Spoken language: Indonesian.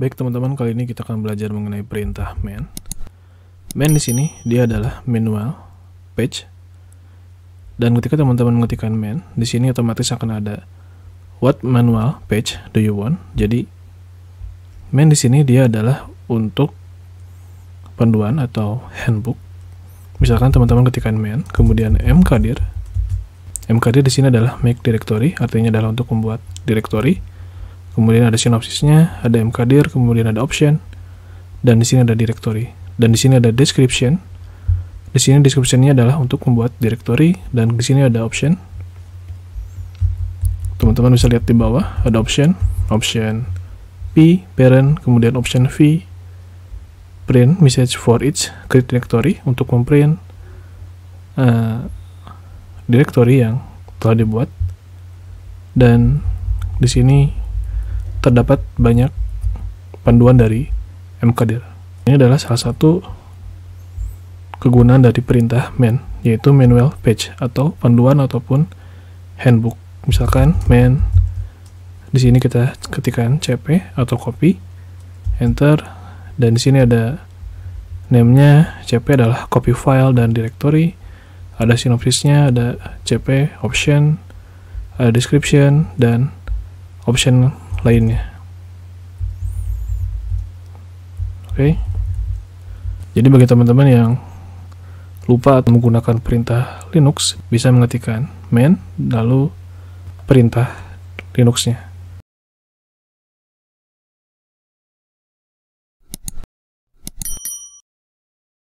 Baik teman-teman, kali ini kita akan belajar mengenai perintah main. Main di sini dia adalah manual page. Dan ketika teman-teman mengetikkan main, di sini otomatis akan ada what manual page do you want. Jadi main di sini dia adalah untuk panduan atau handbook. Misalkan teman-teman ketikkan main, kemudian m mkdir. Mkdir di sini adalah make directory, artinya adalah untuk membuat directory kemudian ada sinopsisnya, ada mkdir, kemudian ada option, dan di sini ada directory. Dan di sini ada description. Di sini description-nya adalah untuk membuat directory, dan di sini ada option. Teman-teman bisa lihat di bawah, ada option, option P, parent, kemudian option V, print message for each create directory untuk memprint uh, eh, directory yang telah dibuat dan di sini terdapat banyak panduan dari MKDIR. Ini adalah salah satu kegunaan dari perintah man, yaitu manual page atau panduan ataupun handbook. Misalkan man, di sini kita ketikkan cp atau copy, enter, dan di sini ada namenya cp adalah copy file dan directory, ada sinopsisnya, ada cp option, ada description, dan option lainnya oke jadi bagi teman-teman yang lupa atau menggunakan perintah Linux bisa mengetikkan man lalu perintah Linuxnya